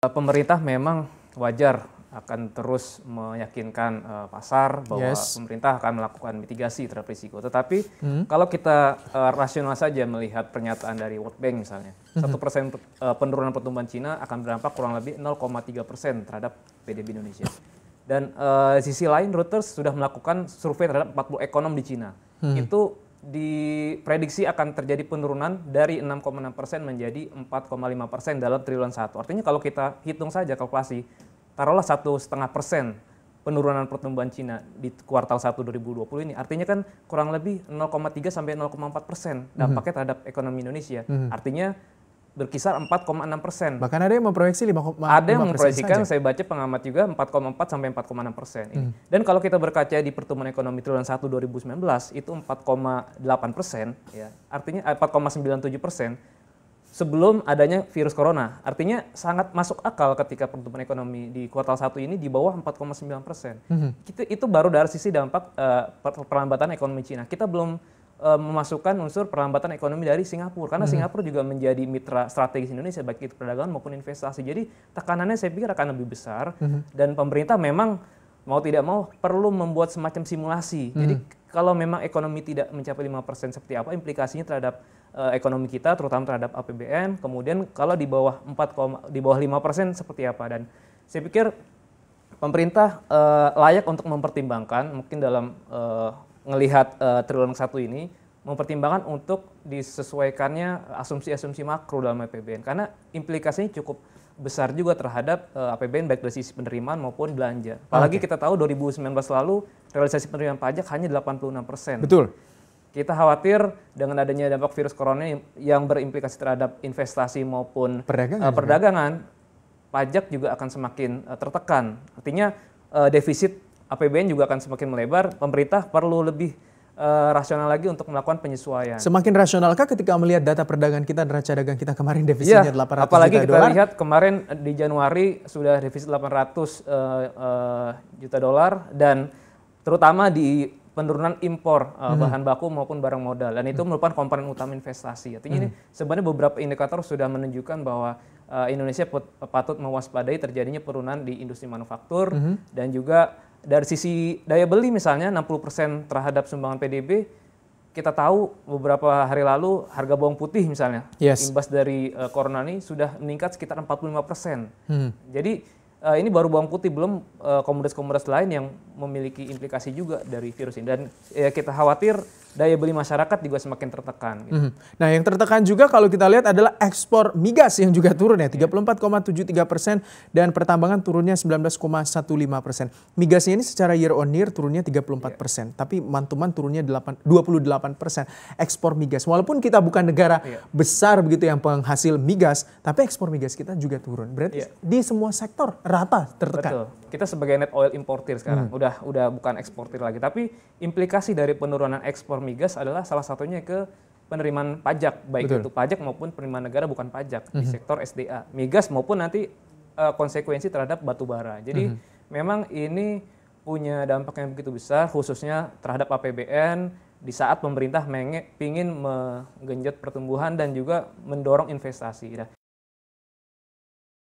Eh, pemerintah memang wajar akan terus meyakinkan uh, pasar bahwa yes. pemerintah akan melakukan mitigasi terhadap risiko. Tetapi hmm. kalau kita uh, rasional saja melihat pernyataan dari World Bank misalnya, hmm. satu hmm. persen penurunan pertumbuhan Cina akan berdampak kurang lebih 0,3 persen terhadap PDB Indonesia. Dan uh, sisi lain, Reuters sudah melakukan survei terhadap 40 ekonom di Cina. Hmm. Itu diprediksi akan terjadi penurunan dari 6,6% persen menjadi 4,5% persen dalam triwulan satu. Artinya kalau kita hitung saja kalkulasi, taruhlah satu setengah persen penurunan pertumbuhan Cina di kuartal 1 2020 ini. Artinya kan kurang lebih 0,3 sampai 0,4 persen mhm. dampaknya terhadap ekonomi Indonesia. Mhm. Artinya berkisar 4,6 persen. Bahkan ada yang memproyeksi Ada yang memproyeksikan, saya baca pengamat juga 4,4 sampai 4,6 persen. Hmm. Dan kalau kita berkaca di pertumbuhan ekonomi triwulan 1 2019 itu 4,8 persen, ya. artinya 4,97 eh, persen sebelum adanya virus corona. Artinya sangat masuk akal ketika pertumbuhan ekonomi di kuartal 1 ini di bawah 4,9 persen. Hmm. Itu, itu baru dari sisi dampak uh, perlambatan ekonomi Cina. Kita belum Eh, memasukkan unsur perlambatan ekonomi dari Singapura karena hmm. Singapura juga menjadi mitra strategis Indonesia baik itu perdagangan maupun investasi. Jadi tekanannya saya pikir akan lebih besar hmm. dan pemerintah memang mau tidak mau perlu membuat semacam simulasi. Hmm. Jadi kalau memang ekonomi tidak mencapai 5% seperti apa implikasinya terhadap uh, ekonomi kita terutama terhadap APBN. Kemudian kalau di bawah 4, di bawah 5% seperti apa dan saya pikir pemerintah uh, layak untuk mempertimbangkan mungkin dalam uh, ngelihat uh, triwulan satu ini mempertimbangkan untuk disesuaikannya asumsi-asumsi makro dalam APBN karena implikasinya cukup besar juga terhadap uh, eh, APBN baik dari sisi penerimaan maupun belanja. Apalagi okay. kita tahu 2019 lalu realisasi penerimaan pajak hanya 86%. persen Betul. Kita khawatir dengan adanya dampak virus corona yang berimplikasi terhadap investasi maupun eh, perdagangan, uh, perdagangan pajak juga akan semakin uh, tertekan. Artinya uh, defisit APBN juga akan semakin melebar, pemerintah perlu lebih uh, rasional lagi untuk melakukan penyesuaian. Semakin rasionalkah ketika melihat data perdagangan kita neraca dagang kita kemarin defisitnya ya, 800 apalagi kita lihat kemarin di Januari sudah defisit 800 uh, uh, juta dolar dan terutama di penurunan impor uh, hmm. bahan baku maupun barang modal dan itu hmm. merupakan komponen utama investasi. Artinya hmm. ini sebenarnya beberapa indikator sudah menunjukkan bahwa Eh, Indonesia patut mewaspadai terjadinya penurunan di industri manufaktur mm -hmm. dan juga dari sisi daya beli misalnya 60% terhadap sumbangan PDB kita tahu beberapa hari lalu harga bawang putih misalnya yes. imbas dari uh, corona ini sudah meningkat sekitar 45%. Hmm. Jadi uh, ini baru bawang putih belum komoditas-komoditas uh, lain yang memiliki implikasi juga dari virus ini dan ya kita khawatir daya beli masyarakat juga semakin tertekan. Gitu. Mm -hmm. Nah yang tertekan juga kalau kita lihat adalah ekspor migas yang juga turun ya 34,73 iya. persen dan pertambangan turunnya 19,15 persen. Migasnya ini secara year on year turunnya 34 persen, yeah. tapi mantuman turunnya 8, 28 persen ekspor migas. Walaupun kita bukan negara yeah. besar begitu yang penghasil migas, tapi ekspor migas kita juga turun. Berarti yeah. di semua sektor rata tertekan. Betul. Kita sebagai net oil importer sekarang, mm. udah udah bukan eksportir lagi, tapi implikasi dari penurunan ekspor sektor migas adalah salah satunya ke penerimaan pajak baik Betul. itu pajak maupun penerimaan negara bukan pajak mm -hmm. di mhm. sektor SDA migas maupun nanti uh, konsekuensi terhadap batu bara jadi mm -hmm. memang ini punya dampak yang begitu besar khususnya terhadap APBN di saat pemerintah menge, pingin menggenjot pertumbuhan dan juga mendorong investasi nah,